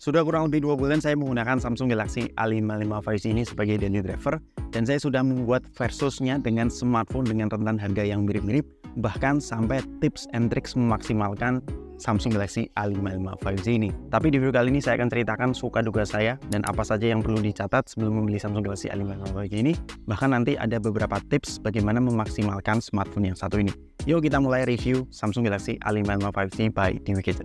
Sudah kurang lebih dua bulan saya menggunakan Samsung Galaxy A55 5G ini sebagai daily driver dan saya sudah membuat versusnya dengan smartphone dengan rentan harga yang mirip-mirip bahkan sampai tips and tricks memaksimalkan Samsung Galaxy A55 5G ini. Tapi di video kali ini saya akan ceritakan suka duga saya dan apa saja yang perlu dicatat sebelum membeli Samsung Galaxy A55 5G ini. Bahkan nanti ada beberapa tips bagaimana memaksimalkan smartphone yang satu ini. Yuk kita mulai review Samsung Galaxy a 55 5G by Navigator.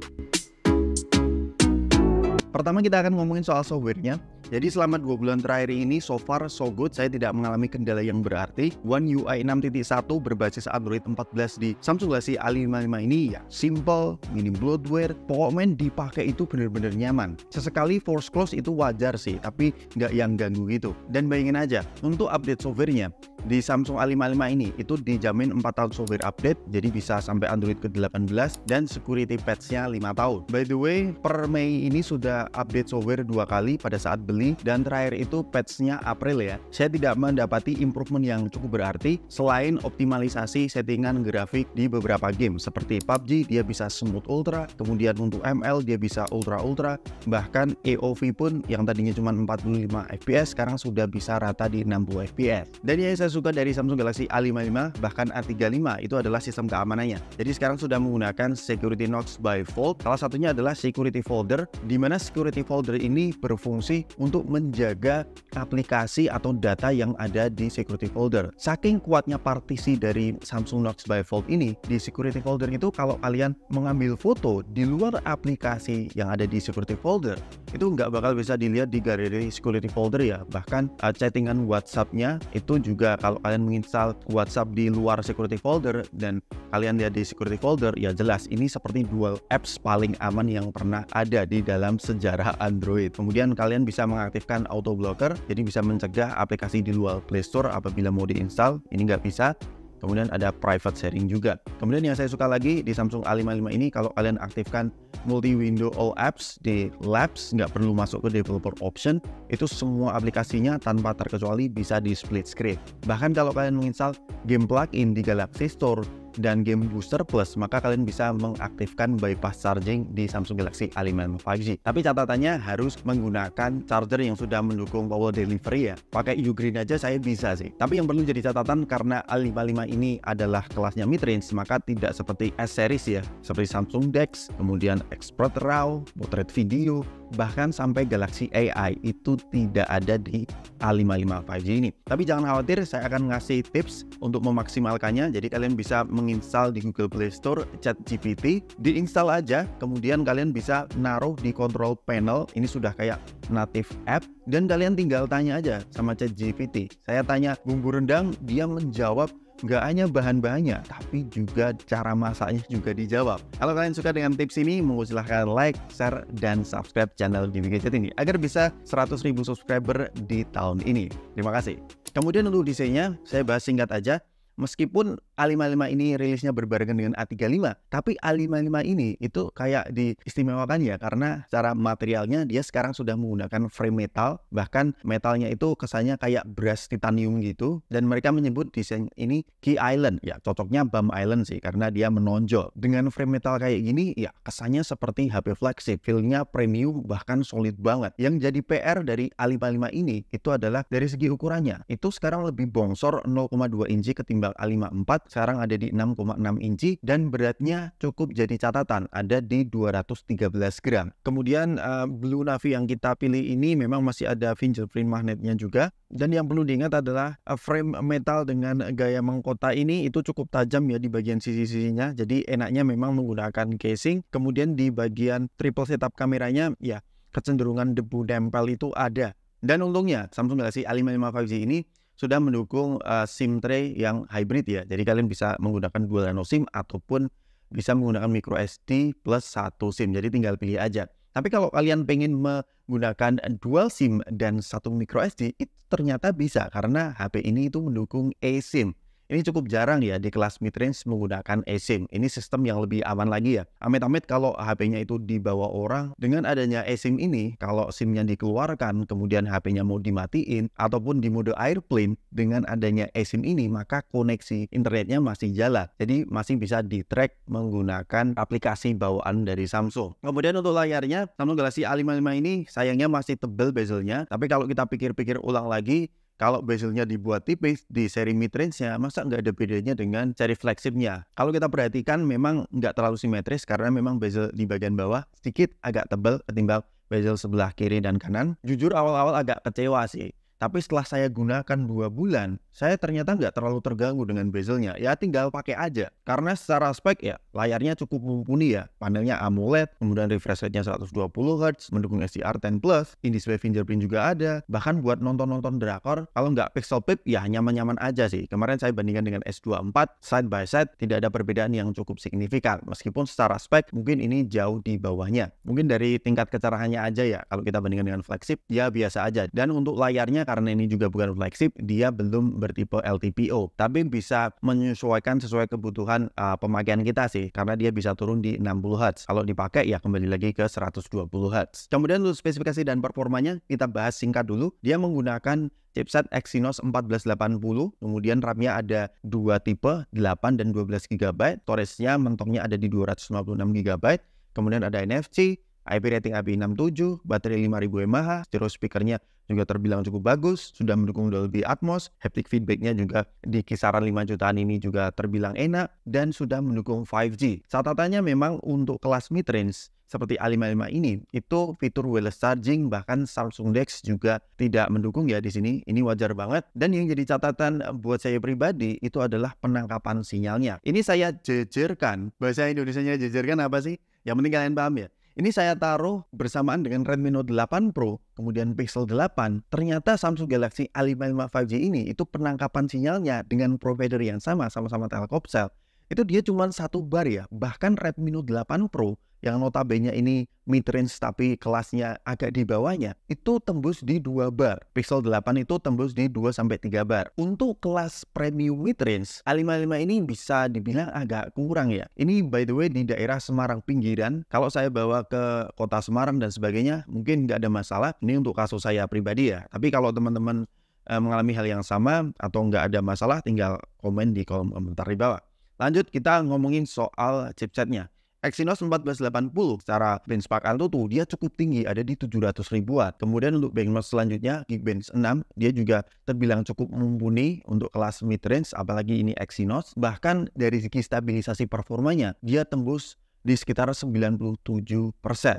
Pertama kita akan ngomongin soal softwarenya. Jadi selama 2 bulan terakhir ini so far so good saya tidak mengalami kendala yang berarti. One UI 6.1 berbasis Android 14 di Samsung Galaxy A55 ini ya simple, minim bloatware, pokoknya dipakai itu benar-benar nyaman. Sesekali force close itu wajar sih, tapi nggak yang ganggu gitu. Dan bayangin aja, untuk update softwarenya, di Samsung A55 ini itu dijamin 4 tahun software update jadi bisa sampai Android ke-18 dan security patchnya nya 5 tahun. By the way, per Mei ini sudah update software dua kali pada saat beli dan terakhir itu patchnya April ya. Saya tidak mendapati improvement yang cukup berarti selain optimalisasi settingan grafik di beberapa game seperti PUBG dia bisa smooth ultra, kemudian untuk ML dia bisa ultra ultra, bahkan AOV pun yang tadinya cuma 45 fps sekarang sudah bisa rata di 60 fps. Dan ya saya suka dari Samsung Galaxy A55 bahkan A35 itu adalah sistem keamanannya. Jadi sekarang sudah menggunakan security Knox by Fold. Salah satunya adalah security folder di mana security folder ini berfungsi untuk menjaga aplikasi atau data yang ada di security folder. Saking kuatnya partisi dari Samsung Knox by Fold ini di security folder itu kalau kalian mengambil foto di luar aplikasi yang ada di security folder itu nggak bakal bisa dilihat di galeri security folder ya. Bahkan eh, chattingan WhatsAppnya itu juga kalau kalian menginstal WhatsApp di luar security folder dan kalian lihat di security folder, ya jelas ini seperti dual apps paling aman yang pernah ada di dalam sejarah Android. Kemudian kalian bisa mengaktifkan auto blocker, jadi bisa mencegah aplikasi di luar Play Store apabila mau diinstal. Ini nggak bisa. Kemudian ada private sharing juga. Kemudian yang saya suka lagi di Samsung A55 ini kalau kalian aktifkan multi window all apps di Labs, nggak perlu masuk ke developer option, itu semua aplikasinya tanpa terkecuali bisa di split screen. Bahkan kalau kalian menginstal game plugin di Galaxy Store, dan Game Booster Plus, maka kalian bisa mengaktifkan bypass charging di Samsung Galaxy A5 5G. Tapi catatannya harus menggunakan charger yang sudah mendukung power delivery ya. Pakai Ugreen aja saya bisa sih. Tapi yang perlu jadi catatan karena A55 ini adalah kelasnya mid-range, maka tidak seperti S-series ya, seperti Samsung DeX, kemudian Expert RAW, Portrait Video, bahkan sampai Galaxy AI itu tidak ada di A55 5G ini. Tapi jangan khawatir, saya akan ngasih tips untuk memaksimalkannya. Jadi kalian bisa menginstal di Google Play Store Chat GPT, diinstal aja, kemudian kalian bisa naruh di control panel. Ini sudah kayak native app dan kalian tinggal tanya aja sama Chat GPT. Saya tanya bumbu rendang, dia menjawab Nggak hanya bahan-bahannya, tapi juga cara masaknya juga dijawab. Kalau kalian suka dengan tips ini, monggo silahkan like, share, dan subscribe channel Givi Gadget ini agar bisa 100.000 subscriber di tahun ini. Terima kasih. Kemudian untuk desainnya, saya bahas singkat aja. Meskipun A55 ini rilisnya berbarengan dengan A35, tapi A55 ini itu kayak diistimewakan ya karena cara materialnya dia sekarang sudah menggunakan frame metal, bahkan metalnya itu kesannya kayak brass titanium gitu dan mereka menyebut desain ini Key Island. Ya, cocoknya Bam Island sih karena dia menonjol. Dengan frame metal kayak gini ya kesannya seperti HP flagship, feel premium bahkan solid banget. Yang jadi PR dari A55 ini itu adalah dari segi ukurannya. Itu sekarang lebih bongsor 0,2 inci ketimbang A54 sekarang ada di 6,6 inci dan beratnya cukup jadi catatan ada di 213 gram. Kemudian uh, Blue Navi yang kita pilih ini memang masih ada fingerprint magnetnya juga dan yang perlu diingat adalah uh, frame metal dengan gaya mengkota ini itu cukup tajam ya di bagian sisi-sisinya. Jadi enaknya memang menggunakan casing. Kemudian di bagian triple setup kameranya ya kecenderungan debu nempel itu ada. Dan untungnya Samsung Galaxy A55 5G ini sudah mendukung uh, SIM tray yang hybrid ya. Jadi kalian bisa menggunakan dual nano SIM ataupun bisa menggunakan micro SD plus satu SIM. Jadi tinggal pilih aja. Tapi kalau kalian pengen menggunakan dual SIM dan satu micro SD, itu ternyata bisa karena HP ini itu mendukung eSIM. Ini cukup jarang ya di kelas midrange menggunakan eSIM. Ini sistem yang lebih aman lagi ya. Amit-amit kalau HP-nya itu dibawa orang, dengan adanya eSIM ini, kalau SIM-nya dikeluarkan, kemudian HP-nya mau dimatiin, ataupun di mode airplane, dengan adanya eSIM ini, maka koneksi internetnya masih jalan. Jadi masih bisa di-track menggunakan aplikasi bawaan dari Samsung. Kemudian untuk layarnya, Samsung Galaxy A55 ini sayangnya masih tebel bezelnya, tapi kalau kita pikir-pikir ulang lagi, kalau bezelnya dibuat tipis di seri midrange-nya, masa nggak ada bedanya dengan seri flagship-nya? Kalau kita perhatikan memang nggak terlalu simetris karena memang bezel di bagian bawah sedikit agak tebal ketimbang bezel sebelah kiri dan kanan. Jujur awal-awal agak kecewa sih. Tapi setelah saya gunakan dua bulan, saya ternyata nggak terlalu terganggu dengan bezelnya. Ya tinggal pakai aja. Karena secara spek ya layarnya cukup mumpuni ya. Panelnya AMOLED, kemudian refresh rate-nya 120Hz, mendukung HDR10+, in-display fingerprint juga ada. Bahkan buat nonton-nonton drakor, kalau nggak pixel pip ya nyaman-nyaman aja sih. Kemarin saya bandingkan dengan S24, side by side tidak ada perbedaan yang cukup signifikan. Meskipun secara spek mungkin ini jauh di bawahnya. Mungkin dari tingkat kecerahannya aja ya. Kalau kita bandingkan dengan flagship, ya biasa aja. Dan untuk layarnya karena ini juga bukan flagship, dia belum bertipe LTPO, tapi bisa menyesuaikan sesuai kebutuhan uh, pemakaian kita sih, karena dia bisa turun di 60 Hz. Kalau dipakai ya kembali lagi ke 120 Hz. Kemudian untuk spesifikasi dan performanya kita bahas singkat dulu. Dia menggunakan chipset Exynos 1480, kemudian RAM-nya ada dua tipe, 8 dan 12 GB, storage-nya mentoknya ada di 256 GB, kemudian ada NFC, IP rating ab 67 baterai 5000 mAh, stereo speakernya juga terbilang cukup bagus, sudah mendukung Dolby Atmos, haptic feedbacknya juga di kisaran 5 jutaan ini juga terbilang enak, dan sudah mendukung 5G. Catatannya memang untuk kelas mid-range, seperti A55 ini itu fitur wireless charging bahkan Samsung Dex juga tidak mendukung ya di sini ini wajar banget dan yang jadi catatan buat saya pribadi itu adalah penangkapan sinyalnya ini saya jejerkan bahasa Indonesia nya jejerkan apa sih yang penting kalian paham ya ini saya taruh bersamaan dengan Redmi Note 8 Pro, kemudian Pixel 8. Ternyata Samsung Galaxy A55 5G ini itu penangkapan sinyalnya dengan provider yang sama, sama-sama Telkomsel itu dia cuma satu bar ya. Bahkan Redmi Note 8 Pro yang notabene ini mid-range tapi kelasnya agak di bawahnya, itu tembus di dua bar. Pixel 8 itu tembus di 2-3 bar. Untuk kelas premium mid-range, A55 ini bisa dibilang agak kurang ya. Ini by the way di daerah Semarang pinggiran, kalau saya bawa ke kota Semarang dan sebagainya, mungkin nggak ada masalah. Ini untuk kasus saya pribadi ya. Tapi kalau teman-teman eh, mengalami hal yang sama atau nggak ada masalah, tinggal komen di kolom komentar di bawah. Lanjut kita ngomongin soal chipsetnya. Exynos 1480 secara benchmark Antutu tuh dia cukup tinggi ada di 700 ribuan. Kemudian untuk benchmark selanjutnya Geekbench 6 dia juga terbilang cukup mumpuni untuk kelas midrange apalagi ini Exynos. Bahkan dari segi stabilisasi performanya dia tembus di sekitar 97%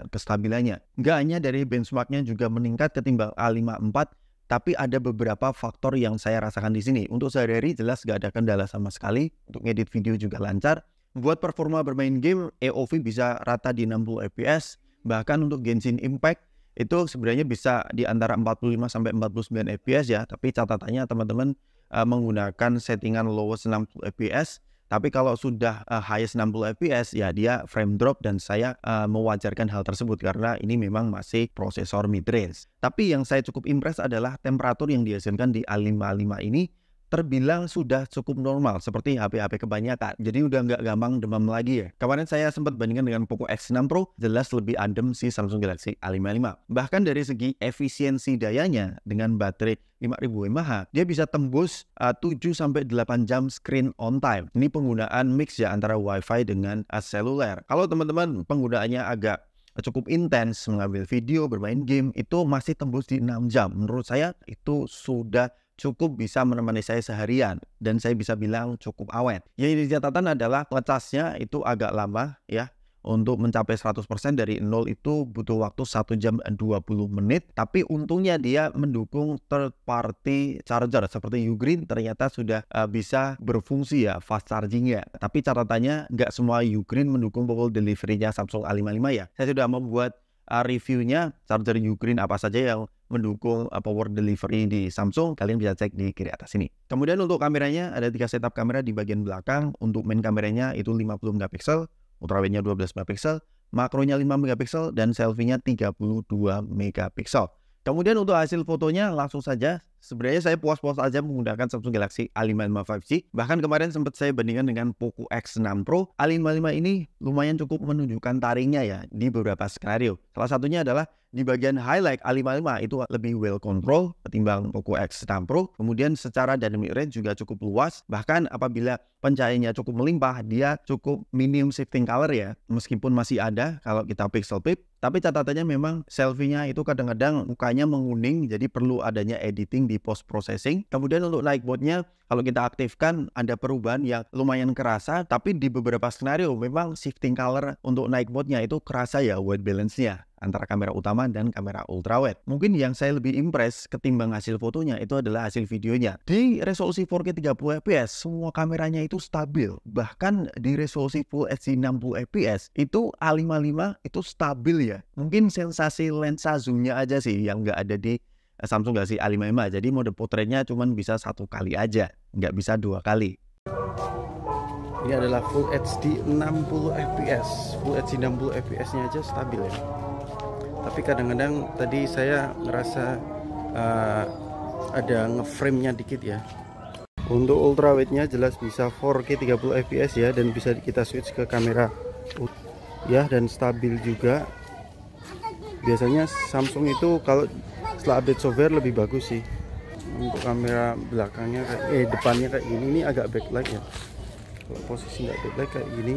kestabilannya. Nggak hanya dari benchmarknya juga meningkat ketimbang A54 tapi ada beberapa faktor yang saya rasakan di sini. Untuk sehari-hari jelas gak ada kendala sama sekali. Untuk ngedit video juga lancar. Buat performa bermain game, AOV bisa rata di 60 fps. Bahkan untuk Genshin Impact itu sebenarnya bisa di antara 45 sampai 49 fps ya. Tapi catatannya teman-teman eh, menggunakan settingan lowest 60 fps tapi kalau sudah uh, highest 60 fps ya dia frame drop dan saya uh, mewajarkan hal tersebut karena ini memang masih prosesor mid range. Tapi yang saya cukup impress adalah temperatur yang dihasilkan di A55 ini terbilang sudah cukup normal seperti HP-HP kebanyakan. Jadi udah nggak gampang demam lagi ya. Kemarin saya sempat bandingkan dengan Poco X6 Pro, jelas lebih adem si Samsung Galaxy A55. Bahkan dari segi efisiensi dayanya dengan baterai 5000 mAh, dia bisa tembus uh, 7 8 jam screen on time. Ini penggunaan mix ya antara WiFi dengan uh, seluler. Kalau teman-teman penggunaannya agak cukup intens mengambil video, bermain game itu masih tembus di 6 jam. Menurut saya itu sudah cukup bisa menemani saya seharian dan saya bisa bilang cukup awet. Yang di catatan adalah ngecasnya itu agak lama ya. Untuk mencapai 100% dari nol itu butuh waktu 1 jam 20 menit. Tapi untungnya dia mendukung third party charger seperti Ugreen ternyata sudah uh, bisa berfungsi ya fast charging ya. Tapi catatannya nggak semua Ugreen mendukung pokok deliverynya Samsung A55 ya. Saya sudah membuat uh, reviewnya charger Ugreen apa saja yang mendukung uh, power delivery di Samsung, kalian bisa cek di kiri atas ini. Kemudian untuk kameranya ada tiga setup kamera di bagian belakang. Untuk main kameranya itu 50 megapiksel, ultrawide-nya 12 megapiksel, makronya 5 megapiksel dan selfie-nya 32 megapiksel. Kemudian untuk hasil fotonya langsung saja Sebenarnya saya puas-puas aja menggunakan Samsung Galaxy A55 5G. Bahkan kemarin sempat saya bandingkan dengan Poco X6 Pro. A55 ini lumayan cukup menunjukkan taringnya ya di beberapa skenario. Salah satunya adalah di bagian highlight A55 itu lebih well control ketimbang Poco X6 Pro. Kemudian secara dynamic range juga cukup luas. Bahkan apabila pencahayaannya cukup melimpah, dia cukup minim shifting color ya. Meskipun masih ada kalau kita pixel pip. Tapi catatannya memang selfie-nya itu kadang-kadang mukanya menguning jadi perlu adanya editing di post processing. Kemudian untuk night mode-nya kalau kita aktifkan ada perubahan yang lumayan kerasa tapi di beberapa skenario memang shifting color untuk night mode-nya itu kerasa ya white balance-nya antara kamera utama dan kamera ultrawide. Mungkin yang saya lebih impress ketimbang hasil fotonya itu adalah hasil videonya. Di resolusi 4K 30 fps, semua kameranya itu stabil. Bahkan di resolusi Full HD 60 fps, itu A55 itu stabil ya. Mungkin sensasi lensa zoomnya aja sih yang nggak ada di eh, Samsung Galaxy A55. Jadi mode potretnya cuma bisa satu kali aja, nggak bisa dua kali. Ini adalah Full HD 60 fps. Full HD 60 fps-nya aja stabil ya tapi kadang-kadang tadi saya ngerasa uh, ada ngeframe-nya dikit ya untuk ultrawide-nya jelas bisa 4K 30 fps ya dan bisa kita switch ke kamera ya dan stabil juga biasanya Samsung itu kalau setelah update software lebih bagus sih untuk kamera belakangnya kayak, eh depannya kayak gini ini agak backlight ya kalau posisi nggak backlight kayak gini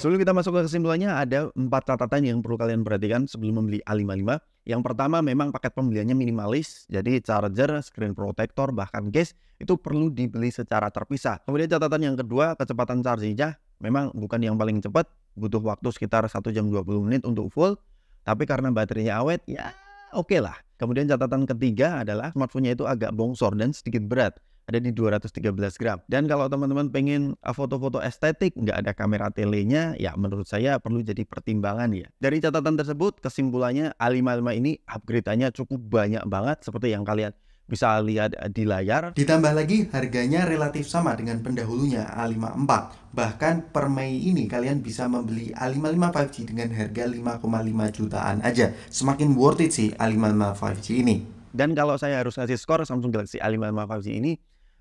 Sebelum kita masuk ke kesimpulannya, ada empat catatan yang perlu kalian perhatikan sebelum membeli A55. Yang pertama memang paket pembeliannya minimalis, jadi charger, screen protector, bahkan case itu perlu dibeli secara terpisah. Kemudian catatan yang kedua, kecepatan chargingnya memang bukan yang paling cepat, butuh waktu sekitar 1 jam 20 menit untuk full, tapi karena baterainya awet, ya oke okay lah. Kemudian catatan ketiga adalah smartphone-nya itu agak bongsor dan sedikit berat ada di 213 gram. Dan kalau teman-teman pengen ah, foto-foto estetik, nggak ada kamera telenya, ya menurut saya perlu jadi pertimbangan ya. Dari catatan tersebut, kesimpulannya A55 ini upgrade-nya cukup banyak banget seperti yang kalian bisa lihat eh, di layar. Ditambah lagi harganya relatif sama dengan pendahulunya A54. Bahkan per Mei ini kalian bisa membeli A55 5G dengan harga 5,5 jutaan aja. Semakin worth it sih A55 5G ini. Dan kalau saya harus ngasih skor Samsung Galaxy A55 5G ini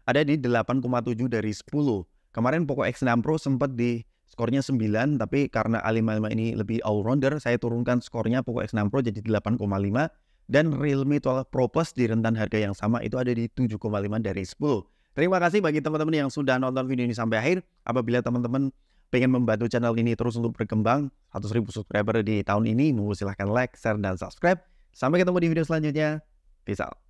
ada di 8,7 dari 10. Kemarin Poco X6 Pro sempat di skornya 9 tapi karena A55 ini lebih all rounder saya turunkan skornya Poco X6 Pro jadi 8,5 dan Realme 12 Pro Plus di rentan harga yang sama itu ada di 7,5 dari 10. Terima kasih bagi teman-teman yang sudah nonton video ini sampai akhir. Apabila teman-teman pengen membantu channel ini terus untuk berkembang 100 ribu subscriber di tahun ini, mohon silahkan like, share, dan subscribe. Sampai ketemu di video selanjutnya. Peace out.